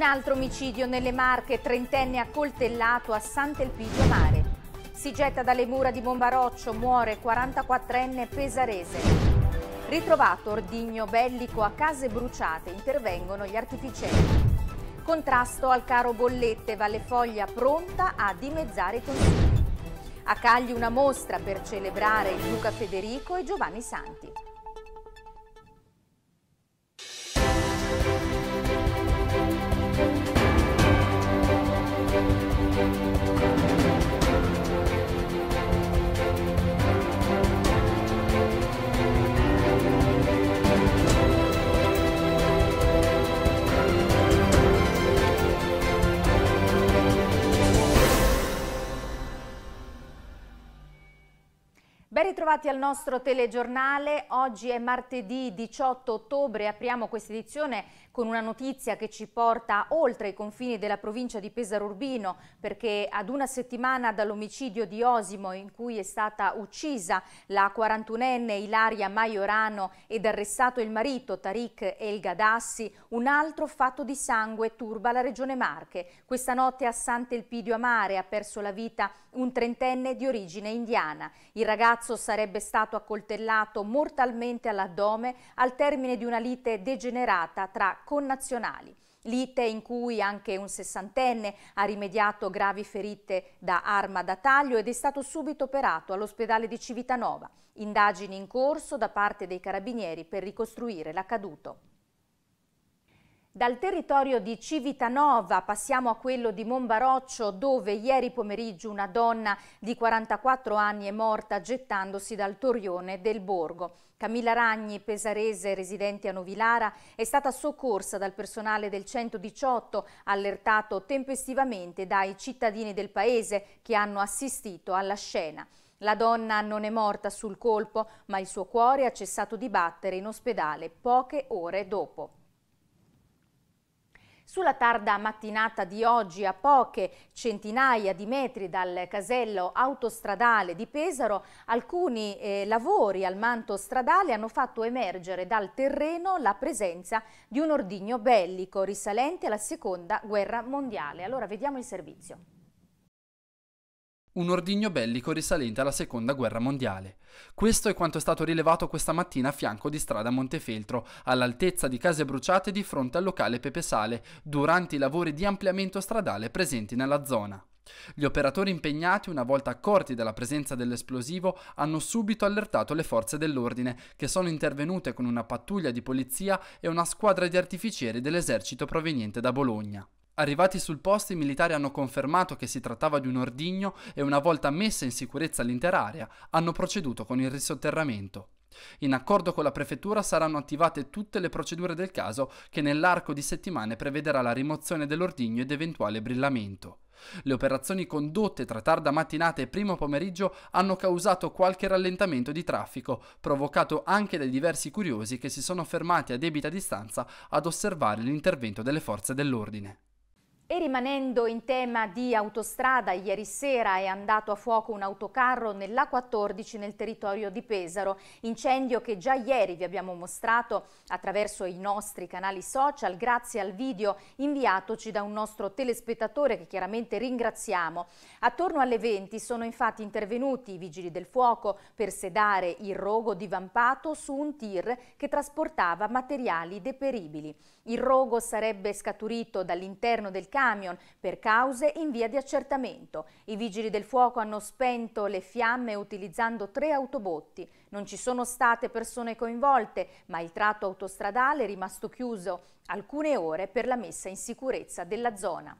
Un altro omicidio nelle Marche, trentenne accoltellato a Sant'Elpidio Mare. Si getta dalle mura di Bombaroccio, muore 44enne pesarese. Ritrovato ordigno bellico a case bruciate, intervengono gli artificieri. Contrasto al caro bollette, Vallefoglia pronta a dimezzare i consumi. A Cagli una mostra per celebrare il Duca Federico e Giovanni Santi. Ben ritrovati al nostro telegiornale, oggi è martedì 18 ottobre, apriamo questa edizione con una notizia che ci porta oltre i confini della provincia di Pesaro Urbino perché ad una settimana dall'omicidio di Osimo in cui è stata uccisa la 41enne Ilaria Maiorano ed arrestato il marito Tariq El Gadassi, un altro fatto di sangue turba la regione Marche. Questa notte a Sant'Elpidio a Mare ha perso la vita un trentenne di origine indiana. Il ragazzo ragazzo sarebbe stato accoltellato mortalmente all'addome al termine di una lite degenerata tra connazionali. Lite in cui anche un sessantenne ha rimediato gravi ferite da arma da taglio ed è stato subito operato all'ospedale di Civitanova. Indagini in corso da parte dei carabinieri per ricostruire l'accaduto. Dal territorio di Civitanova passiamo a quello di Monbaroccio dove ieri pomeriggio una donna di 44 anni è morta gettandosi dal torrione del borgo. Camilla Ragni, pesarese residente a Novilara, è stata soccorsa dal personale del 118 allertato tempestivamente dai cittadini del paese che hanno assistito alla scena. La donna non è morta sul colpo, ma il suo cuore ha cessato di battere in ospedale poche ore dopo. Sulla tarda mattinata di oggi, a poche centinaia di metri dal casello autostradale di Pesaro, alcuni eh, lavori al manto stradale hanno fatto emergere dal terreno la presenza di un ordigno bellico risalente alla seconda guerra mondiale. Allora vediamo il servizio un ordigno bellico risalente alla seconda guerra mondiale. Questo è quanto è stato rilevato questa mattina a fianco di strada Montefeltro, all'altezza di case bruciate di fronte al locale Pepe Sale, durante i lavori di ampliamento stradale presenti nella zona. Gli operatori impegnati, una volta accorti della presenza dell'esplosivo, hanno subito allertato le forze dell'ordine, che sono intervenute con una pattuglia di polizia e una squadra di artificieri dell'esercito proveniente da Bologna. Arrivati sul posto i militari hanno confermato che si trattava di un ordigno e una volta messa in sicurezza l'intera area hanno proceduto con il risotterramento. In accordo con la prefettura saranno attivate tutte le procedure del caso che nell'arco di settimane prevederà la rimozione dell'ordigno ed eventuale brillamento. Le operazioni condotte tra tarda mattinata e primo pomeriggio hanno causato qualche rallentamento di traffico, provocato anche dai diversi curiosi che si sono fermati a debita distanza ad osservare l'intervento delle forze dell'ordine. E rimanendo in tema di autostrada, ieri sera è andato a fuoco un autocarro nella 14 nel territorio di Pesaro, incendio che già ieri vi abbiamo mostrato attraverso i nostri canali social grazie al video inviatoci da un nostro telespettatore che chiaramente ringraziamo. Attorno alle 20 sono infatti intervenuti i vigili del fuoco per sedare il rogo divampato su un tir che trasportava materiali deperibili. Il rogo sarebbe scaturito dall'interno del carro camion per cause in via di accertamento. I vigili del fuoco hanno spento le fiamme utilizzando tre autobotti. Non ci sono state persone coinvolte, ma il tratto autostradale è rimasto chiuso alcune ore per la messa in sicurezza della zona.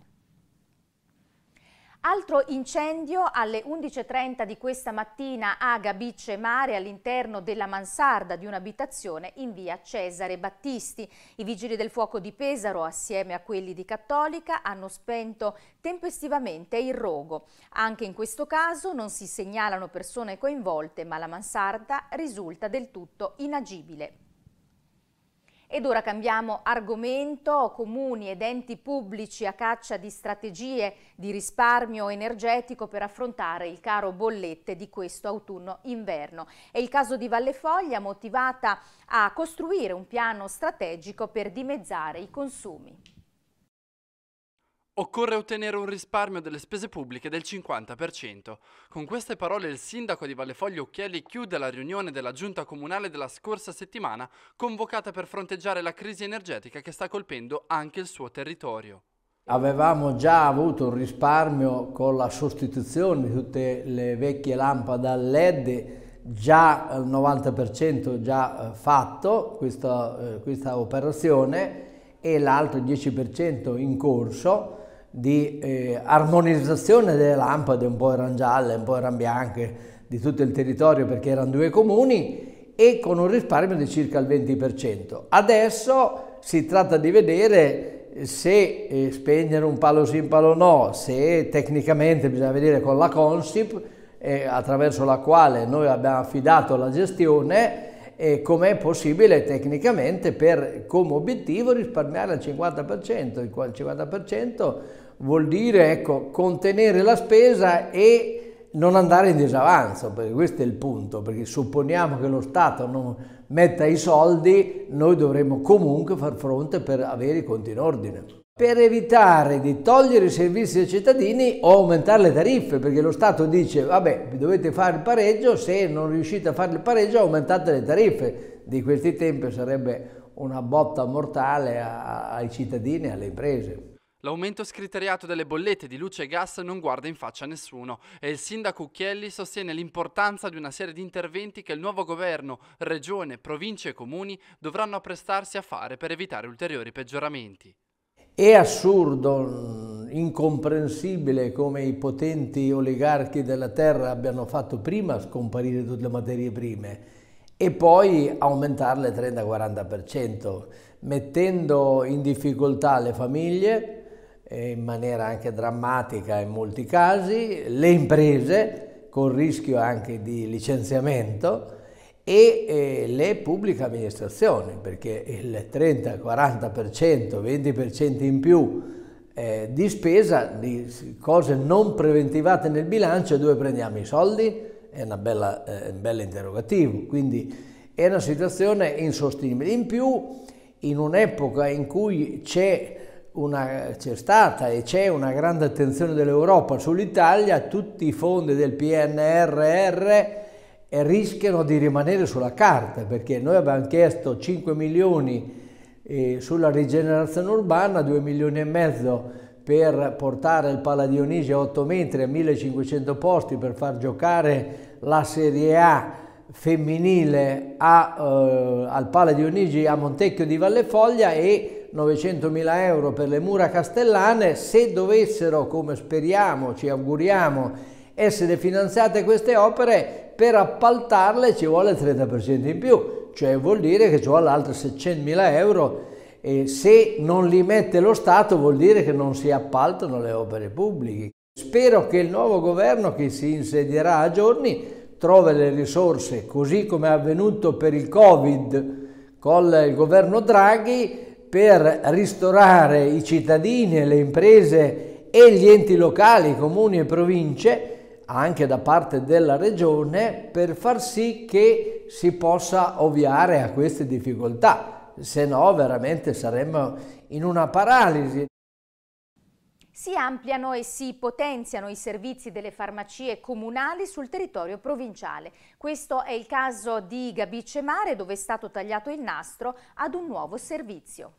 Altro incendio alle 11.30 di questa mattina a Gabice Mare all'interno della mansarda di un'abitazione in via Cesare Battisti. I vigili del fuoco di Pesaro assieme a quelli di Cattolica hanno spento tempestivamente il rogo. Anche in questo caso non si segnalano persone coinvolte ma la mansarda risulta del tutto inagibile. Ed ora cambiamo argomento, comuni ed enti pubblici a caccia di strategie di risparmio energetico per affrontare il caro bollette di questo autunno-inverno. È il caso di Valle Foglia motivata a costruire un piano strategico per dimezzare i consumi. Occorre ottenere un risparmio delle spese pubbliche del 50%. Con queste parole il sindaco di Vallefoglio Occhielli chiude la riunione della giunta comunale della scorsa settimana convocata per fronteggiare la crisi energetica che sta colpendo anche il suo territorio. Avevamo già avuto un risparmio con la sostituzione di tutte le vecchie lampade a LED già al 90% già eh, fatto questa, eh, questa operazione e l'altro 10% in corso di eh, armonizzazione delle lampade, un po' erano gialle, un po' erano bianche, di tutto il territorio perché erano due comuni e con un risparmio di circa il 20%. Adesso si tratta di vedere eh, se eh, spegnere un palo sì, un palo no, se tecnicamente bisogna vedere con la Consip, eh, attraverso la quale noi abbiamo affidato la gestione, eh, com'è possibile tecnicamente per, come obiettivo risparmiare il 50%, il 50% vuol dire ecco, contenere la spesa e non andare in disavanzo, perché questo è il punto, perché supponiamo che lo Stato non metta i soldi, noi dovremmo comunque far fronte per avere i conti in ordine. Per evitare di togliere i servizi ai cittadini o aumentare le tariffe, perché lo Stato dice vabbè dovete fare il pareggio, se non riuscite a fare il pareggio aumentate le tariffe. Di questi tempi sarebbe una botta mortale ai cittadini e alle imprese. L'aumento scriteriato delle bollette di luce e gas non guarda in faccia a nessuno e il sindaco Ucchielli sostiene l'importanza di una serie di interventi che il nuovo governo, regione, province e comuni dovranno prestarsi a fare per evitare ulteriori peggioramenti. È assurdo, mm, incomprensibile come i potenti oligarchi della terra abbiano fatto prima scomparire tutte le materie prime e poi aumentarle 30-40%, mettendo in difficoltà le famiglie eh, in maniera anche drammatica in molti casi, le imprese con rischio anche di licenziamento e eh, le pubbliche amministrazioni, perché il 30-40%, 20% in più eh, di spesa di cose non preventivate nel bilancio, dove prendiamo i soldi? È una bella, eh, un bel interrogativo, quindi è una situazione insostenibile. In più, in un'epoca in cui c'è una, c'è stata e c'è una grande attenzione dell'Europa sull'Italia, tutti i fondi del PNRR eh, rischiano di rimanere sulla carta perché noi abbiamo chiesto 5 milioni eh, sulla rigenerazione urbana, 2 milioni e mezzo per portare il Pala Dionisi a 8 metri a 1500 posti per far giocare la Serie A femminile a, eh, al Pala Dionisi a Montecchio di Vallefoglia e 900.000 euro per le mura castellane, se dovessero, come speriamo, ci auguriamo, essere finanziate queste opere, per appaltarle ci vuole il 30% in più, cioè vuol dire che ci vuole altri 600.000 euro e se non li mette lo Stato vuol dire che non si appaltano le opere pubbliche. Spero che il nuovo governo che si insedierà a giorni trovi le risorse, così come è avvenuto per il Covid con il governo Draghi, per ristorare i cittadini, e le imprese e gli enti locali, comuni e province, anche da parte della regione, per far sì che si possa ovviare a queste difficoltà, se no veramente saremmo in una paralisi. Si ampliano e si potenziano i servizi delle farmacie comunali sul territorio provinciale. Questo è il caso di Gabice Mare dove è stato tagliato il nastro ad un nuovo servizio.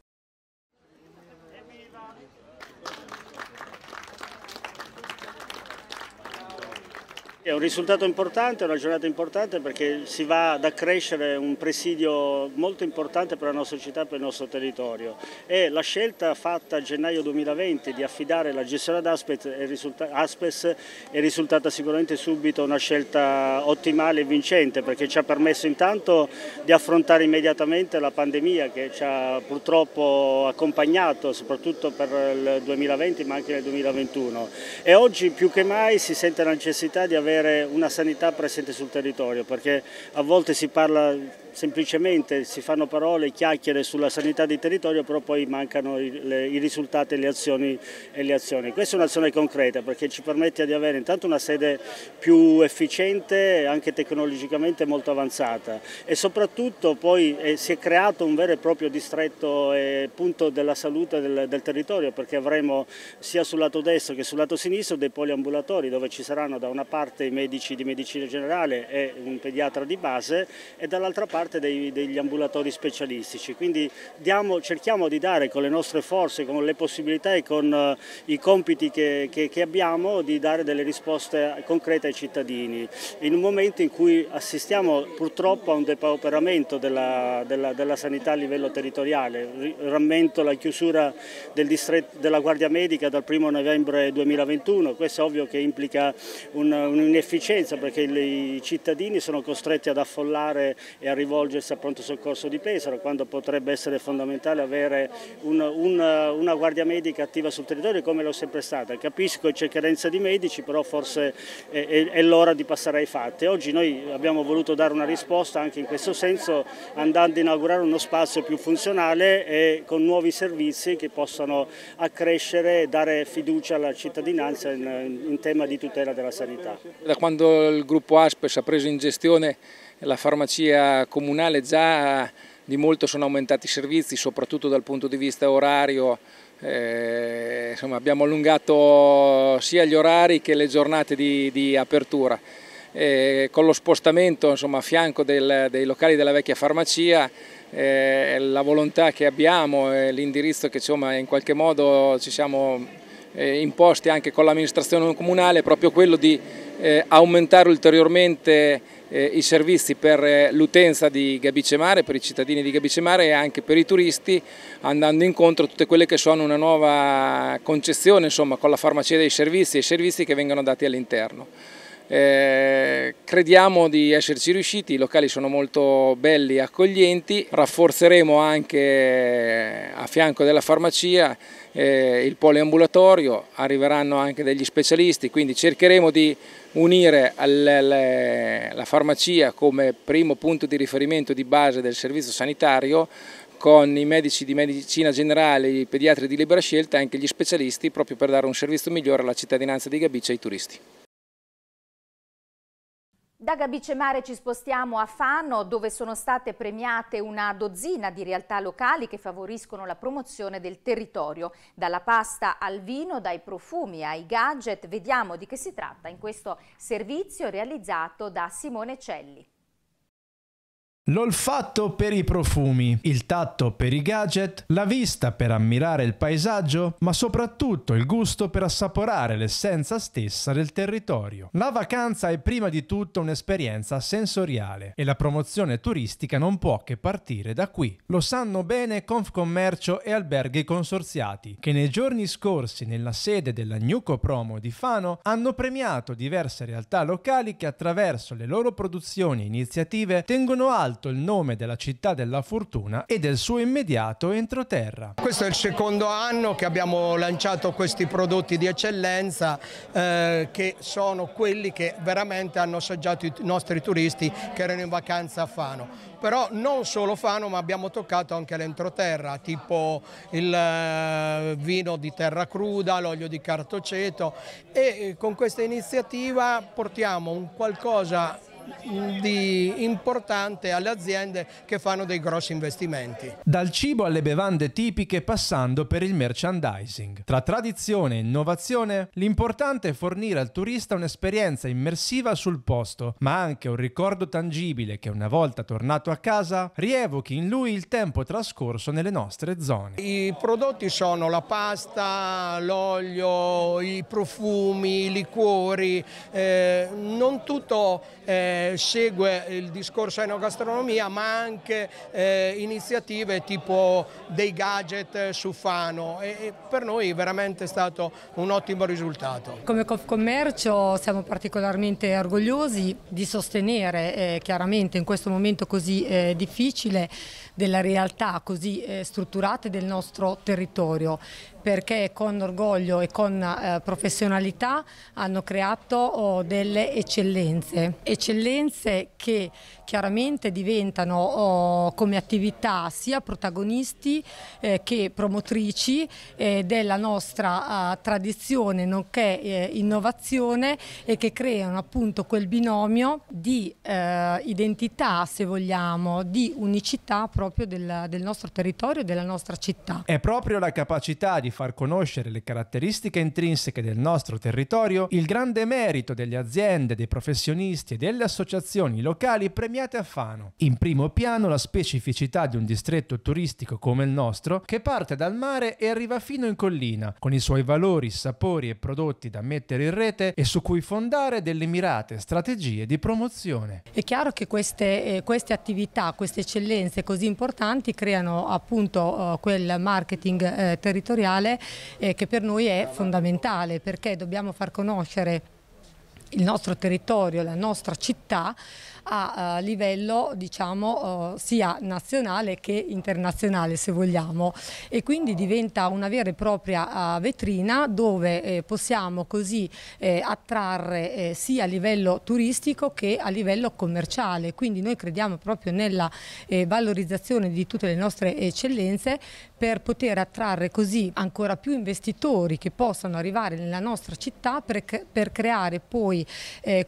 È un risultato importante, è una giornata importante perché si va ad accrescere un presidio molto importante per la nostra città per il nostro territorio e la scelta fatta a gennaio 2020 di affidare la gestione ad Aspes è, Aspes è risultata sicuramente subito una scelta ottimale e vincente perché ci ha permesso intanto di affrontare immediatamente la pandemia che ci ha purtroppo accompagnato soprattutto per il 2020 ma anche nel 2021 e oggi più che mai si sente la necessità di avere avere una sanità presente sul territorio, perché a volte si parla semplicemente si fanno parole, chiacchiere sulla sanità di territorio, però poi mancano i, le, i risultati le azioni, e le azioni. Questa è un'azione concreta perché ci permette di avere intanto una sede più efficiente, anche tecnologicamente molto avanzata e soprattutto poi eh, si è creato un vero e proprio distretto e eh, punto della salute del, del territorio perché avremo sia sul lato destro che sul lato sinistro dei poliambulatori dove ci saranno da una parte i medici di medicina generale e un pediatra di base e dall'altra parte parte dei, degli ambulatori specialistici, quindi diamo, cerchiamo di dare con le nostre forze, con le possibilità e con eh, i compiti che, che, che abbiamo di dare delle risposte concrete ai cittadini, in un momento in cui assistiamo purtroppo a un depauperamento della, della, della sanità a livello territoriale, rammento la chiusura del distretto, della Guardia Medica dal 1 novembre 2021, questo è ovvio che implica un'inefficienza perché i cittadini sono costretti ad affollare e arrivare rivolgersi al pronto soccorso di Pesaro, quando potrebbe essere fondamentale avere un, un, una guardia medica attiva sul territorio come l'ho sempre stata. Capisco che c'è carenza di medici, però forse è, è, è l'ora di passare ai fatti. Oggi noi abbiamo voluto dare una risposta anche in questo senso, andando a inaugurare uno spazio più funzionale e con nuovi servizi che possano accrescere e dare fiducia alla cittadinanza in, in tema di tutela della sanità. Da quando il gruppo Aspes ha preso in gestione la farmacia comunale già di molto sono aumentati i servizi, soprattutto dal punto di vista orario, eh, insomma, abbiamo allungato sia gli orari che le giornate di, di apertura. Eh, con lo spostamento insomma, a fianco del, dei locali della vecchia farmacia, eh, la volontà che abbiamo e l'indirizzo che insomma, in qualche modo ci siamo eh, imposti anche con l'amministrazione comunale, proprio quello di eh, aumentare ulteriormente eh, i servizi per eh, l'utenza di Gabicemare, per i cittadini di Gabicemare e anche per i turisti, andando incontro a tutte quelle che sono una nuova concezione, insomma, con la farmacia dei servizi e i servizi che vengono dati all'interno. Eh, crediamo di esserci riusciti, i locali sono molto belli e accoglienti, rafforzeremo anche eh, a fianco della farmacia eh, il poliambulatorio, arriveranno anche degli specialisti, quindi cercheremo di unire eh, la farmacia come primo punto di riferimento di base del servizio sanitario con i medici di medicina generale, i pediatri di libera scelta e anche gli specialisti proprio per dare un servizio migliore alla cittadinanza di Gabice e ai turisti. Da Gabicemare ci spostiamo a Fano, dove sono state premiate una dozzina di realtà locali che favoriscono la promozione del territorio. Dalla pasta al vino, dai profumi ai gadget, vediamo di che si tratta in questo servizio realizzato da Simone Celli. L'olfatto per i profumi, il tatto per i gadget, la vista per ammirare il paesaggio, ma soprattutto il gusto per assaporare l'essenza stessa del territorio. La vacanza è prima di tutto un'esperienza sensoriale e la promozione turistica non può che partire da qui. Lo sanno bene Confcommercio e alberghi consorziati, che nei giorni scorsi nella sede della Gnuco Promo di Fano hanno premiato diverse realtà locali che attraverso le loro produzioni e iniziative tengono alto alto il nome della città della fortuna e del suo immediato entroterra. Questo è il secondo anno che abbiamo lanciato questi prodotti di eccellenza eh, che sono quelli che veramente hanno assaggiato i nostri turisti che erano in vacanza a Fano. Però non solo Fano ma abbiamo toccato anche l'entroterra, tipo il eh, vino di terra cruda, l'olio di cartoceto e eh, con questa iniziativa portiamo un qualcosa di importante alle aziende che fanno dei grossi investimenti. Dal cibo alle bevande tipiche passando per il merchandising. Tra tradizione e innovazione l'importante è fornire al turista un'esperienza immersiva sul posto, ma anche un ricordo tangibile che una volta tornato a casa rievochi in lui il tempo trascorso nelle nostre zone. I prodotti sono la pasta, l'olio, i profumi, i liquori, eh, non tutto... Eh, eh, segue il discorso enogastronomia ma anche eh, iniziative tipo dei gadget su Fano e, e per noi è veramente stato un ottimo risultato. Come Confcommercio siamo particolarmente orgogliosi di sostenere eh, chiaramente in questo momento così eh, difficile della realtà così eh, strutturate del nostro territorio perché con orgoglio e con eh, professionalità hanno creato oh, delle eccellenze, eccellenze che chiaramente diventano oh, come attività sia protagonisti eh, che promotrici eh, della nostra tradizione nonché innovazione e che creano appunto quel binomio di identità se vogliamo, di unicità proprio del, del nostro territorio e della nostra città. È proprio la capacità di di far conoscere le caratteristiche intrinseche del nostro territorio, il grande merito delle aziende, dei professionisti e delle associazioni locali premiate a Fano. In primo piano la specificità di un distretto turistico come il nostro, che parte dal mare e arriva fino in collina, con i suoi valori, sapori e prodotti da mettere in rete e su cui fondare delle mirate strategie di promozione. È chiaro che queste, eh, queste attività, queste eccellenze così importanti creano appunto eh, quel marketing eh, territoriale culturale eh, che per noi è fondamentale perché dobbiamo far conoscere il nostro territorio, la nostra città a eh, livello diciamo eh, sia nazionale che internazionale se vogliamo e quindi diventa una vera e propria eh, vetrina dove possiamo così attrarre sia a livello turistico che a livello commerciale quindi noi crediamo proprio nella valorizzazione di tutte le nostre eccellenze per poter attrarre così ancora più investitori che possano arrivare nella nostra città per, per creare poi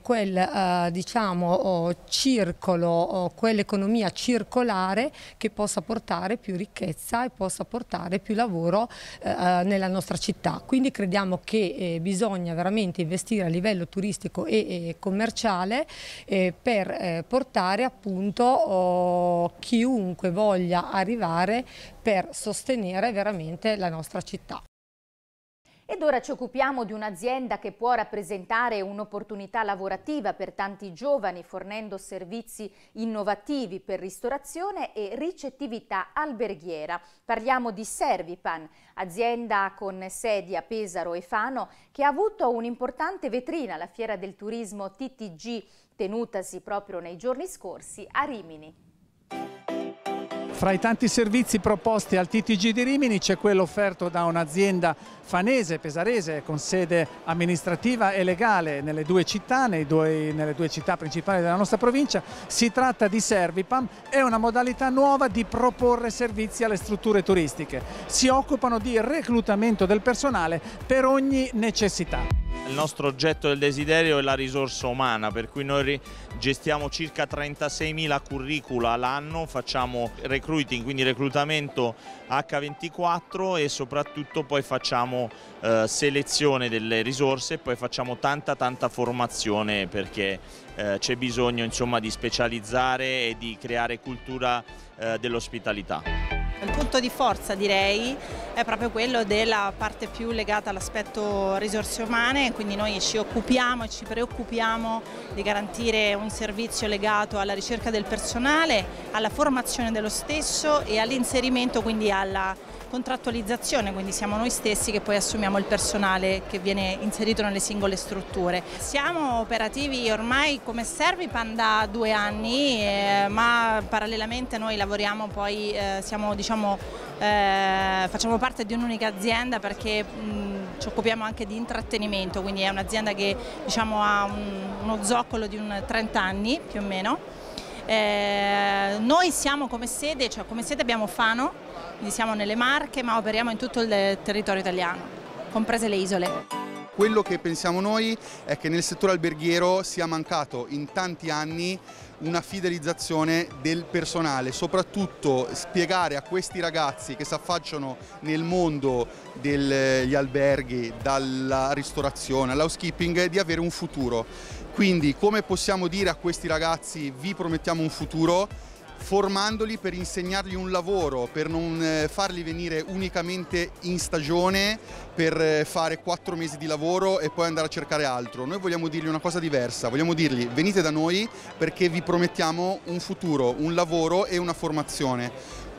quel diciamo oh, circolo, quell'economia circolare che possa portare più ricchezza e possa portare più lavoro eh, eh, nella nostra città. Quindi crediamo che eh, bisogna veramente investire a livello turistico e commerciale per portare appunto chiunque voglia arrivare per sostenere veramente la nostra città. Ed ora ci occupiamo di un'azienda che può rappresentare un'opportunità lavorativa per tanti giovani fornendo servizi innovativi per ristorazione e ricettività alberghiera. Parliamo di Servipan, azienda con sedi a Pesaro e Fano che ha avuto un'importante vetrina alla Fiera del Turismo TTG tenutasi proprio nei giorni scorsi a Rimini. Fra i tanti servizi proposti al TTG di Rimini c'è quello offerto da un'azienda fanese, pesarese, con sede amministrativa e legale nelle due città, due, nelle due città principali della nostra provincia. Si tratta di Servipam, è una modalità nuova di proporre servizi alle strutture turistiche. Si occupano di reclutamento del personale per ogni necessità. Il nostro oggetto del desiderio è la risorsa umana, per cui noi gestiamo circa 36.000 curricula all'anno, facciamo recruiting, quindi reclutamento H24 e soprattutto poi facciamo eh, selezione delle risorse e poi facciamo tanta tanta formazione perché eh, c'è bisogno insomma, di specializzare e di creare cultura eh, dell'ospitalità. Il punto di forza direi è proprio quello della parte più legata all'aspetto risorse umane, quindi noi ci occupiamo e ci preoccupiamo di garantire un servizio legato alla ricerca del personale, alla formazione dello stesso e all'inserimento quindi alla contrattualizzazione, quindi siamo noi stessi che poi assumiamo il personale che viene inserito nelle singole strutture. Siamo operativi ormai come Servipan da due anni, eh, ma parallelamente noi lavoriamo poi, eh, siamo, diciamo, eh, facciamo parte di un'unica azienda perché mh, ci occupiamo anche di intrattenimento, quindi è un'azienda che diciamo, ha un, uno zoccolo di un 30 anni più o meno eh, noi siamo come sede, cioè come sede abbiamo Fano, quindi siamo nelle Marche ma operiamo in tutto il territorio italiano, comprese le isole. Quello che pensiamo noi è che nel settore alberghiero sia mancato in tanti anni una fidelizzazione del personale, soprattutto spiegare a questi ragazzi che si affacciano nel mondo degli alberghi, dalla ristorazione all'housekeeping, di avere un futuro. Quindi come possiamo dire a questi ragazzi vi promettiamo un futuro? formandoli per insegnargli un lavoro, per non eh, farli venire unicamente in stagione per eh, fare quattro mesi di lavoro e poi andare a cercare altro. Noi vogliamo dirgli una cosa diversa, vogliamo dirgli venite da noi perché vi promettiamo un futuro, un lavoro e una formazione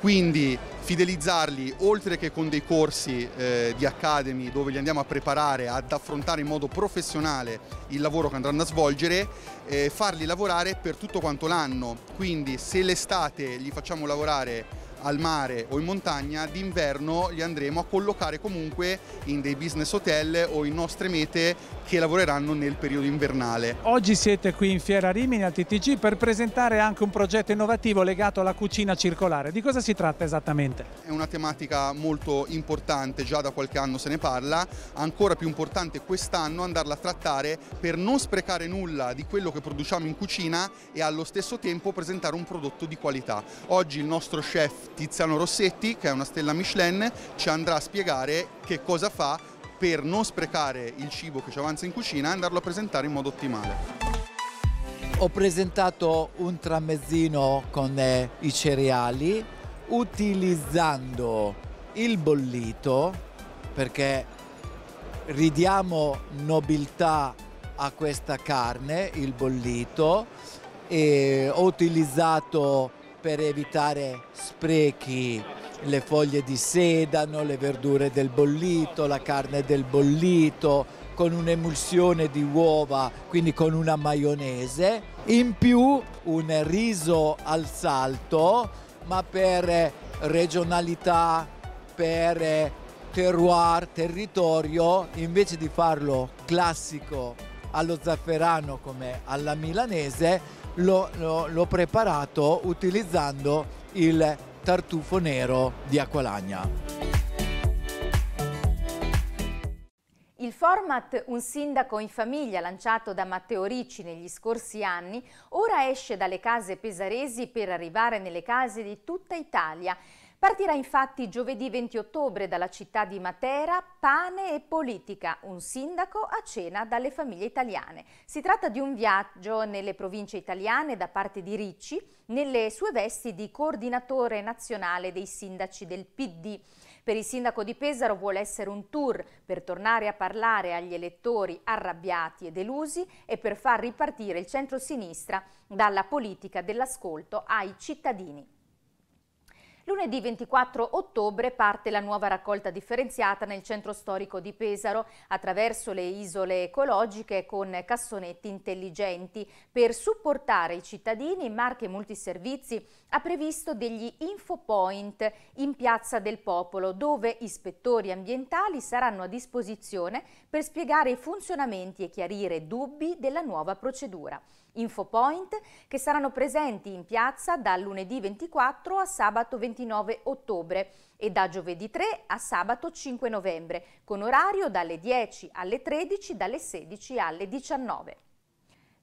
quindi fidelizzarli oltre che con dei corsi eh, di Academy dove li andiamo a preparare ad affrontare in modo professionale il lavoro che andranno a svolgere, eh, farli lavorare per tutto quanto l'anno, quindi se l'estate li facciamo lavorare al mare o in montagna, d'inverno li andremo a collocare comunque in dei business hotel o in nostre mete che lavoreranno nel periodo invernale. Oggi siete qui in Fiera Rimini al TTG per presentare anche un progetto innovativo legato alla cucina circolare. Di cosa si tratta esattamente? È una tematica molto importante, già da qualche anno se ne parla, ancora più importante quest'anno andarla a trattare per non sprecare nulla di quello che produciamo in cucina e allo stesso tempo presentare un prodotto di qualità. Oggi il nostro chef Tiziano Rossetti, che è una stella Michelin, ci andrà a spiegare che cosa fa per non sprecare il cibo che ci avanza in cucina e andarlo a presentare in modo ottimale. Ho presentato un tramezzino con eh, i cereali utilizzando il bollito perché ridiamo nobiltà a questa carne, il bollito, e ho utilizzato per evitare sprechi, le foglie di sedano, le verdure del bollito, la carne del bollito, con un'emulsione di uova, quindi con una maionese, in più un riso al salto, ma per regionalità, per terroir, territorio, invece di farlo classico allo zafferano come alla milanese, l'ho preparato utilizzando il tartufo nero di Aqualagna. Il format Un sindaco in famiglia lanciato da Matteo Ricci negli scorsi anni ora esce dalle case pesaresi per arrivare nelle case di tutta Italia Partirà infatti giovedì 20 ottobre dalla città di Matera Pane e politica, un sindaco a cena dalle famiglie italiane. Si tratta di un viaggio nelle province italiane da parte di Ricci nelle sue vesti di coordinatore nazionale dei sindaci del PD. Per il sindaco di Pesaro vuole essere un tour per tornare a parlare agli elettori arrabbiati e delusi e per far ripartire il centro-sinistra dalla politica dell'ascolto ai cittadini. Lunedì 24 ottobre parte la nuova raccolta differenziata nel centro storico di Pesaro attraverso le isole ecologiche con cassonetti intelligenti. Per supportare i cittadini, Marche Multiservizi ha previsto degli infopoint in Piazza del Popolo dove ispettori ambientali saranno a disposizione per spiegare i funzionamenti e chiarire dubbi della nuova procedura. InfoPoint che saranno presenti in piazza da lunedì 24 a sabato 29 ottobre e da giovedì 3 a sabato 5 novembre, con orario dalle 10 alle 13, dalle 16 alle 19.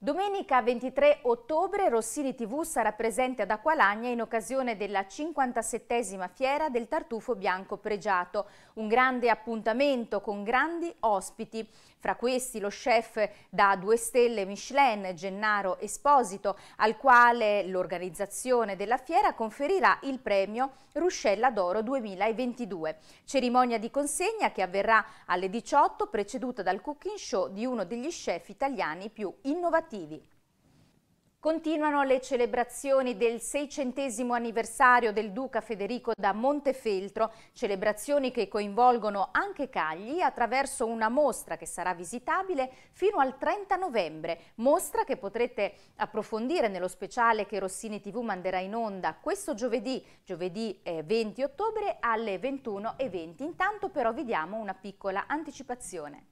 Domenica 23 ottobre Rossini TV sarà presente ad Aqualagna in occasione della 57esima fiera del tartufo bianco pregiato, un grande appuntamento con grandi ospiti. Fra questi lo chef da due stelle Michelin, Gennaro Esposito, al quale l'organizzazione della fiera conferirà il premio Ruscella d'Oro 2022. Cerimonia di consegna che avverrà alle 18 preceduta dal cooking show di uno degli chef italiani più innovativi. Continuano le celebrazioni del seicentesimo anniversario del Duca Federico da Montefeltro, celebrazioni che coinvolgono anche Cagli attraverso una mostra che sarà visitabile fino al 30 novembre, mostra che potrete approfondire nello speciale che Rossini TV manderà in onda questo giovedì, giovedì 20 eh, ottobre alle 21.20. Intanto però vi diamo una piccola anticipazione.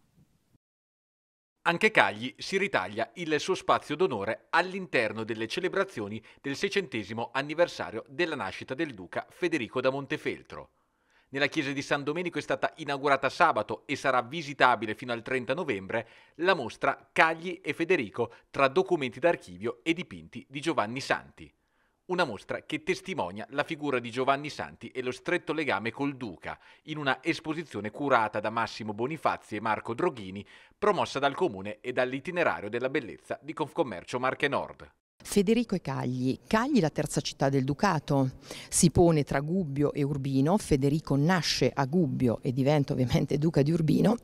Anche Cagli si ritaglia il suo spazio d'onore all'interno delle celebrazioni del seicentesimo anniversario della nascita del duca Federico da Montefeltro. Nella chiesa di San Domenico è stata inaugurata sabato e sarà visitabile fino al 30 novembre la mostra Cagli e Federico tra documenti d'archivio e dipinti di Giovanni Santi. Una mostra che testimonia la figura di Giovanni Santi e lo stretto legame col Duca, in una esposizione curata da Massimo Bonifazzi e Marco Droghini, promossa dal Comune e dall'itinerario della bellezza di Confcommercio Marche Nord. Federico e Cagli. Cagli la terza città del Ducato. Si pone tra Gubbio e Urbino. Federico nasce a Gubbio e diventa ovviamente duca di Urbino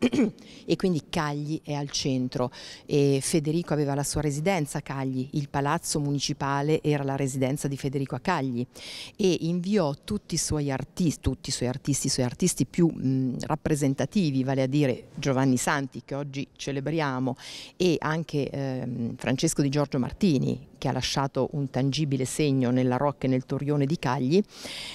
e quindi Cagli è al centro e Federico aveva la sua residenza a Cagli, il palazzo municipale era la residenza di Federico a Cagli e inviò tutti i suoi artisti, tutti i suoi artisti, i suoi artisti più mh, rappresentativi, vale a dire Giovanni Santi che oggi celebriamo e anche ehm, Francesco di Giorgio Martini che ha lasciato un tangibile segno nella rocca e nel torrione di Cagli,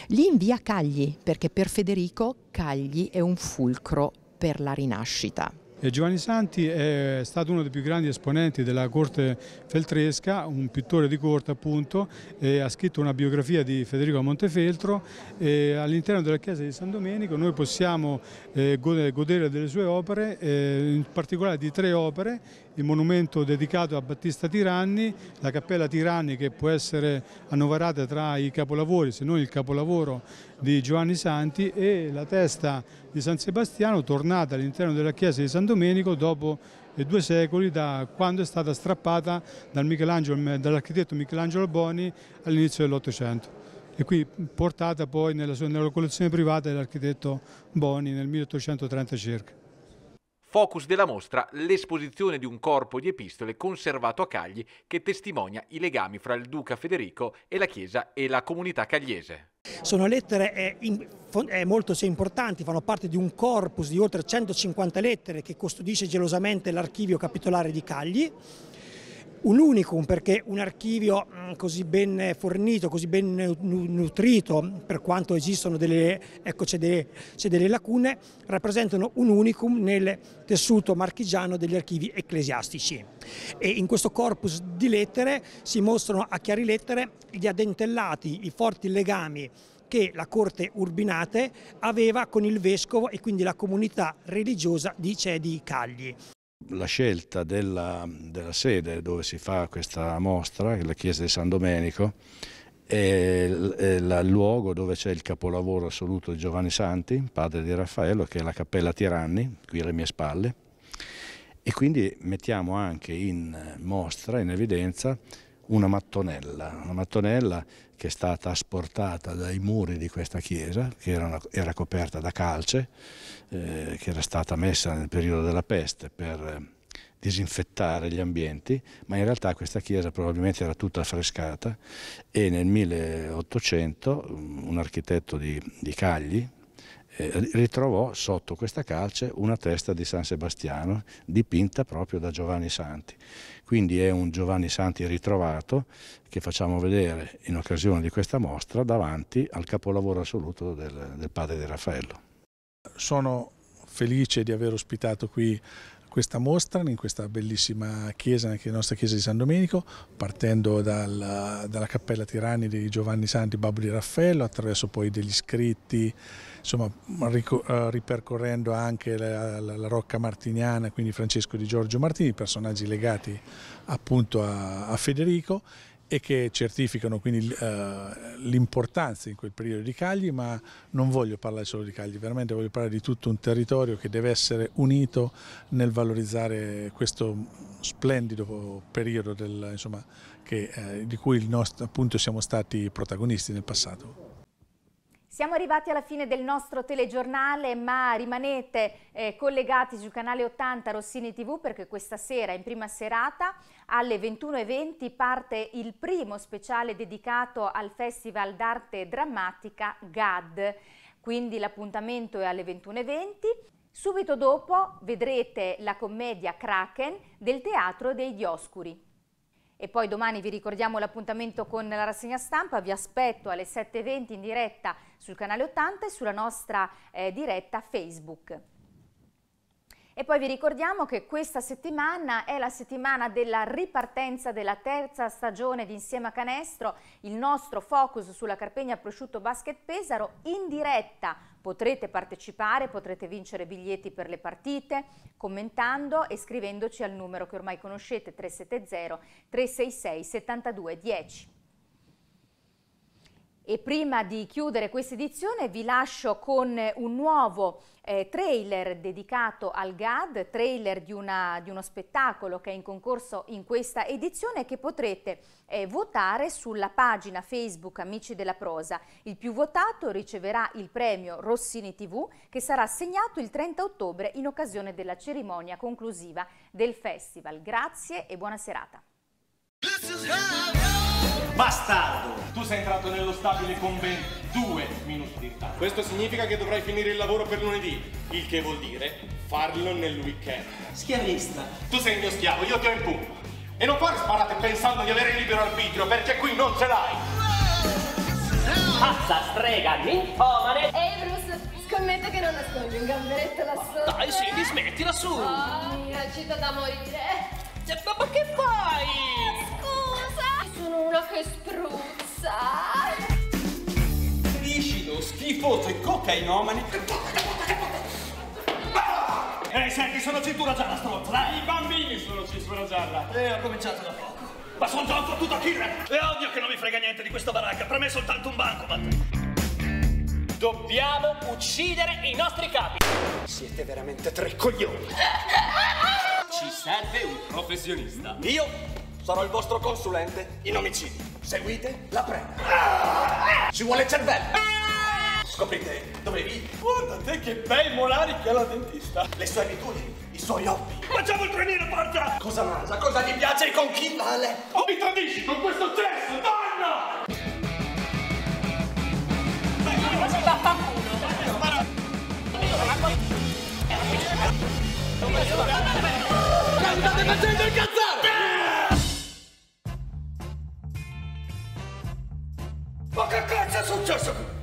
li invia a Cagli perché per Federico Cagli è un fulcro per la rinascita. Giovanni Santi è stato uno dei più grandi esponenti della corte feltresca, un pittore di corte appunto, ha scritto una biografia di Federico Montefeltro e all'interno della chiesa di San Domenico noi possiamo eh, godere delle sue opere, eh, in particolare di tre opere il monumento dedicato a Battista Tiranni, la cappella Tiranni che può essere annoverata tra i capolavori, se non il capolavoro di Giovanni Santi e la testa di San Sebastiano tornata all'interno della chiesa di San Domenico dopo eh, due secoli da quando è stata strappata mm, dall'architetto Michelangelo, Boni all'inizio dell'Ottocento e qui portata poi nella, sua, nella collezione privata dell'architetto Boni nel 1830 circa. Focus della mostra, l'esposizione di un corpo di epistole conservato a Cagli che testimonia i legami fra il duca Federico e la Chiesa e la comunità cagliese. Sono lettere eh, eh, molto importanti, fanno parte di un corpus di oltre 150 lettere che custodisce gelosamente l'archivio capitolare di Cagli un unicum perché un archivio mm, così ben fornito, così ben nutrito, per quanto esistono delle, ecco, c'è delle, delle, lacune, rappresentano un unicum nel tessuto marchigiano degli archivi ecclesiastici. E in questo corpus di lettere si mostrano a chiari lettere gli addentellati, i forti legami che la corte Urbinate aveva con il vescovo e quindi la comunità religiosa di Cedi Cagli. La scelta della, della, sede dove si fa questa mostra, la chiesa di San Domenico, è, il luogo dove c'è il capolavoro assoluto di Giovanni Santi, padre di Raffaello, che è la Cappella Tiranni, qui alle mie spalle, e quindi mettiamo anche in mostra, in evidenza, una mattonella, una mattonella che è stata asportata dai muri di questa chiesa, che era, una, era coperta da calce, eh, che era stata messa nel periodo della peste per eh, disinfettare gli ambienti, ma in realtà questa chiesa probabilmente era tutta affrescata e nel 1800 mm, un architetto di, di Cagli, eh, ritrovò sotto questa calce una testa di San Sebastiano dipinta proprio da Giovanni Santi. Quindi è un Giovanni Santi ritrovato che facciamo vedere in occasione di questa mostra davanti al capolavoro assoluto del, del padre di Raffaello. Sono felice di aver ospitato qui questa mostra in questa bellissima chiesa, anche la nostra chiesa di San Domenico, partendo dal, dalla cappella Tirani di Giovanni Santi, Babbo di Raffaello, attraverso poi degli scritti, insomma eh, ripercorrendo anche la, la, la Rocca Martiniana, quindi Francesco di Giorgio Martini, personaggi legati appunto a, a Federico e che certificano quindi uh, l'importanza in quel periodo di Cagli, ma non voglio parlare solo di Cagli, veramente voglio parlare di tutto un territorio che deve essere unito nel valorizzare questo splendido periodo del, insomma, che, uh, di cui nostro, appunto, siamo stati protagonisti nel passato. Siamo arrivati alla fine del nostro telegiornale, ma rimanete eh, collegati sul canale 80 Rossini TV perché questa sera, in prima serata, alle 21.20 parte il primo speciale dedicato al Festival d'arte drammatica GAD. Quindi l'appuntamento è alle 21.20. Subito dopo vedrete la commedia Kraken del Teatro dei Dioscuri e poi domani vi ricordiamo l'appuntamento con la rassegna stampa, vi aspetto alle 7.20 in diretta sul canale 80 e sulla nostra eh, diretta Facebook. E poi vi ricordiamo che questa settimana è la settimana della ripartenza della terza stagione di Insieme a Canestro, il nostro focus sulla Carpegna Prosciutto Basket Pesaro in diretta. Potrete partecipare, potrete vincere biglietti per le partite commentando e scrivendoci al numero che ormai conoscete 370 366 72 10. E prima di chiudere questa edizione vi lascio con un nuovo eh, trailer dedicato al GAD, trailer di, una, di, uno spettacolo che è in concorso in questa edizione che potrete eh, votare sulla pagina Facebook Amici della Prosa. Il più votato riceverà il premio Rossini TV che sarà assegnato il 30 ottobre in occasione della cerimonia conclusiva del festival. Grazie e buona serata bastardo! Tu sei entrato nello stabile con ben due minuti di ritardo. Questo significa che dovrai finire il lavoro per lunedì, il che vuol dire farlo nel weekend. Schiavista! Tu sei il mio schiavo, io ti ho in pugno. E non fare sparate pensando di avere il libero arbitrio, perché qui non ce l'hai! Pazza, strega, ninfomane! Ehi Bruce, scommetto che non nascondi un gamberetto lassù. Dai, sì, smettila su! Oh mia, città da morire! Eh, ma che fai? sono una che spruzza. Viscido, schifoso e cocainomani. Ehi, senti, sono cintura gialla, stronza, dai! I bambini sono cintura gialla. E eh, ho cominciato da poco. Ma sono già un fottuto killer! È ovvio che non mi frega niente di questa baracca, per me è soltanto un banco, bancomat. Dobbiamo uccidere i nostri capi. Siete veramente tre coglioni. Ci serve un professionista. Io Sarò il vostro consulente in omicidio. Seguite la preda. Ci vuole cervello. Scoprite dove vivi. Guarda te che bei molari che ha la dentista. Le sue abitudini, i suoi hobby. Facciamo il trenino, forza! Cosa mangia, cosa gli piace e con chi va a letto. mi tradisci con questo cesso, donna! State facendo incazzare! That's not Joseph!